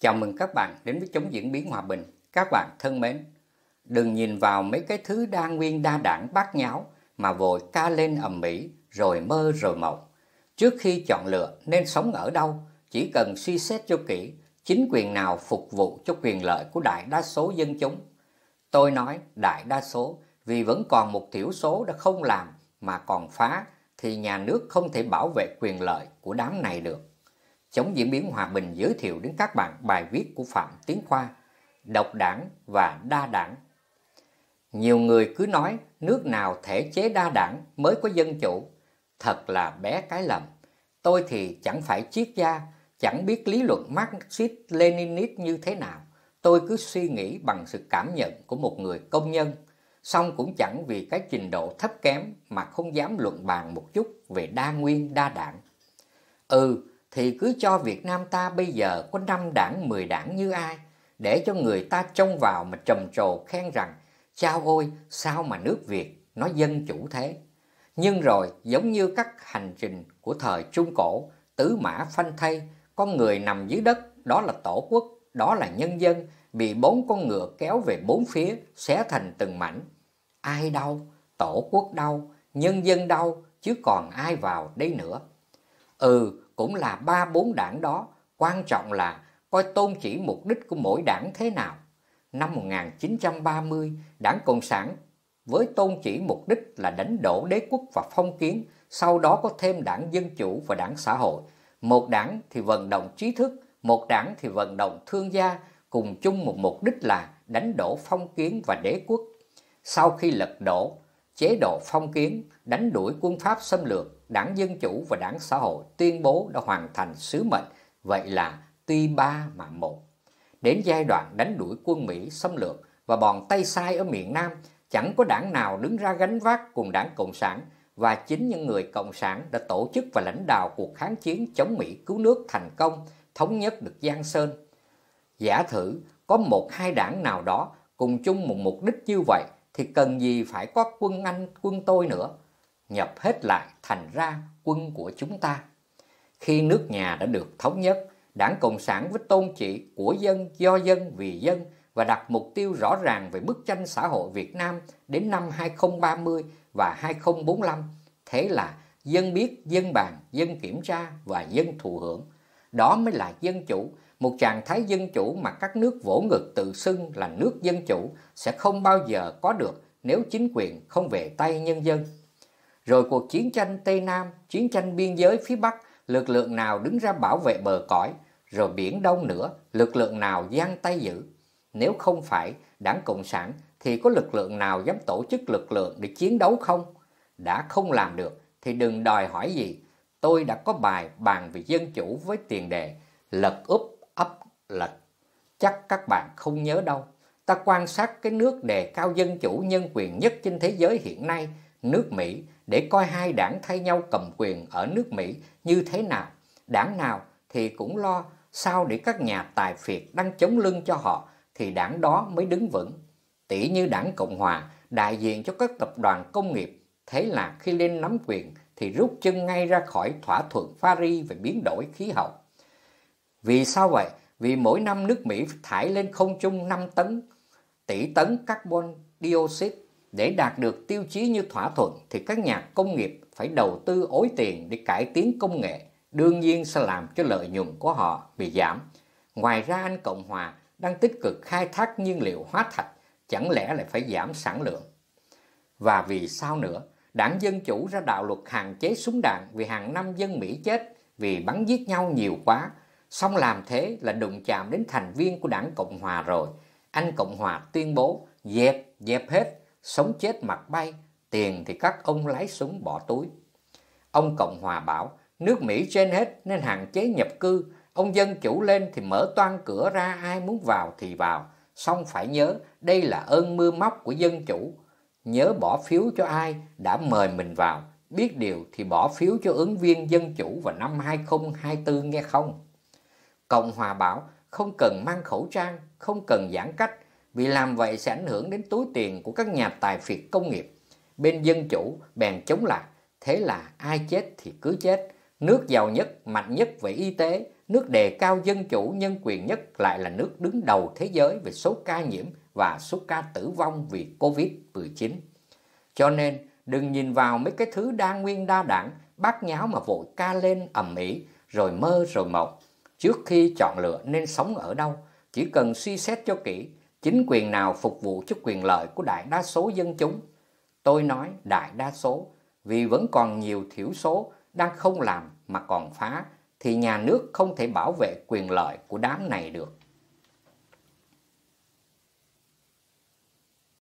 Chào mừng các bạn đến với Chống Diễn Biến Hòa Bình. Các bạn thân mến, đừng nhìn vào mấy cái thứ đa nguyên đa đảng bát nháo mà vội ca lên ầm ĩ rồi mơ rồi mộng. Trước khi chọn lựa nên sống ở đâu, chỉ cần suy xét cho kỹ chính quyền nào phục vụ cho quyền lợi của đại đa số dân chúng. Tôi nói đại đa số vì vẫn còn một thiểu số đã không làm mà còn phá thì nhà nước không thể bảo vệ quyền lợi của đám này được. Chống diễn biến hòa bình giới thiệu đến các bạn bài viết của Phạm Tiến Khoa, độc đảng và đa đảng. Nhiều người cứ nói nước nào thể chế đa đảng mới có dân chủ. Thật là bé cái lầm. Tôi thì chẳng phải triết gia, chẳng biết lý luận Marxist-Leninist như thế nào. Tôi cứ suy nghĩ bằng sự cảm nhận của một người công nhân. song cũng chẳng vì cái trình độ thấp kém mà không dám luận bàn một chút về đa nguyên đa đảng. Ừ, thì cứ cho Việt Nam ta bây giờ có 5 đảng 10 đảng như ai, để cho người ta trông vào mà trầm trồ khen rằng Chao ôi, sao mà nước Việt nó dân chủ thế? Nhưng rồi, giống như các hành trình của thời Trung Cổ, tứ mã phanh thay, con người nằm dưới đất, đó là tổ quốc, đó là nhân dân, bị bốn con ngựa kéo về bốn phía, xé thành từng mảnh. Ai đau, tổ quốc đau, nhân dân đau, chứ còn ai vào đây nữa. Ừ, cũng là ba bốn đảng đó, quan trọng là coi tôn chỉ mục đích của mỗi đảng thế nào. Năm 1930, đảng Cộng sản với tôn chỉ mục đích là đánh đổ đế quốc và phong kiến, sau đó có thêm đảng Dân Chủ và đảng Xã hội. Một đảng thì vận động trí thức, một đảng thì vận động thương gia, cùng chung một mục đích là đánh đổ phong kiến và đế quốc. Sau khi lật đổ, chế độ phong kiến, đánh đuổi quân Pháp xâm lược, đảng Dân Chủ và đảng xã hội tuyên bố đã hoàn thành sứ mệnh, vậy là tuy ba mà một. Đến giai đoạn đánh đuổi quân Mỹ xâm lược và bọn Tây Sai ở miền Nam, chẳng có đảng nào đứng ra gánh vác cùng đảng Cộng sản và chính những người Cộng sản đã tổ chức và lãnh đạo cuộc kháng chiến chống Mỹ cứu nước thành công, thống nhất được Giang Sơn. Giả thử có một hai đảng nào đó cùng chung một mục đích như vậy thì cần gì phải có quân anh, quân tôi nữa. Nhập hết lại thành ra quân của chúng ta. Khi nước nhà đã được thống nhất, Đảng Cộng sản với tôn trị của dân, do dân, vì dân và đặt mục tiêu rõ ràng về bức tranh xã hội Việt Nam đến năm 2030 và 2045. Thế là dân biết, dân bàn, dân kiểm tra và dân thụ hưởng. Đó mới là dân chủ, một trạng thái dân chủ mà các nước vỗ ngực tự xưng là nước dân chủ sẽ không bao giờ có được nếu chính quyền không về tay nhân dân. Rồi cuộc chiến tranh Tây Nam, chiến tranh biên giới phía Bắc, lực lượng nào đứng ra bảo vệ bờ cõi, rồi Biển Đông nữa, lực lượng nào giang tay giữ. Nếu không phải đảng Cộng sản thì có lực lượng nào dám tổ chức lực lượng để chiến đấu không? Đã không làm được thì đừng đòi hỏi gì. Tôi đã có bài bàn về dân chủ với tiền đề lật úp ấp lệch. Chắc các bạn không nhớ đâu. Ta quan sát cái nước đề cao dân chủ nhân quyền nhất trên thế giới hiện nay, nước Mỹ, để coi hai đảng thay nhau cầm quyền ở nước Mỹ như thế nào. Đảng nào thì cũng lo sao để các nhà tài phiệt đang chống lưng cho họ thì đảng đó mới đứng vững. Tỷ như đảng Cộng Hòa đại diện cho các tập đoàn công nghiệp, thế là khi lên nắm quyền thì rút chân ngay ra khỏi thỏa thuận Paris về biến đổi khí hậu. Vì sao vậy? Vì mỗi năm nước Mỹ thải lên không trung 5 tấn tỷ tấn carbon dioxide để đạt được tiêu chí như thỏa thuận thì các nhà công nghiệp phải đầu tư ối tiền để cải tiến công nghệ, đương nhiên sẽ làm cho lợi nhuận của họ bị giảm. Ngoài ra Anh Cộng Hòa đang tích cực khai thác nhiên liệu hóa thạch, chẳng lẽ lại phải giảm sản lượng? Và vì sao nữa? Đảng Dân Chủ ra đạo luật hạn chế súng đạn vì hàng năm dân Mỹ chết vì bắn giết nhau nhiều quá, Xong làm thế là đụng chạm đến thành viên của đảng Cộng Hòa rồi. Anh Cộng Hòa tuyên bố dẹp, dẹp hết, sống chết mặt bay, tiền thì các ông lái súng bỏ túi. Ông Cộng Hòa bảo nước Mỹ trên hết nên hạn chế nhập cư, ông dân chủ lên thì mở toan cửa ra ai muốn vào thì vào. Xong phải nhớ đây là ơn mưa móc của dân chủ. Nhớ bỏ phiếu cho ai đã mời mình vào, biết điều thì bỏ phiếu cho ứng viên dân chủ vào năm 2024 nghe không? Cộng Hòa bảo không cần mang khẩu trang, không cần giãn cách, vì làm vậy sẽ ảnh hưởng đến túi tiền của các nhà tài phiệt công nghiệp. Bên dân chủ bèn chống lại, thế là ai chết thì cứ chết. Nước giàu nhất, mạnh nhất về y tế, nước đề cao dân chủ nhân quyền nhất lại là nước đứng đầu thế giới về số ca nhiễm và số ca tử vong vì Covid-19. Cho nên, đừng nhìn vào mấy cái thứ đa nguyên đa đảng, bát nháo mà vội ca lên ầm ĩ rồi mơ rồi mộng. Trước khi chọn lựa nên sống ở đâu, chỉ cần suy xét cho kỹ chính quyền nào phục vụ cho quyền lợi của đại đa số dân chúng. Tôi nói đại đa số vì vẫn còn nhiều thiểu số đang không làm mà còn phá thì nhà nước không thể bảo vệ quyền lợi của đám này được.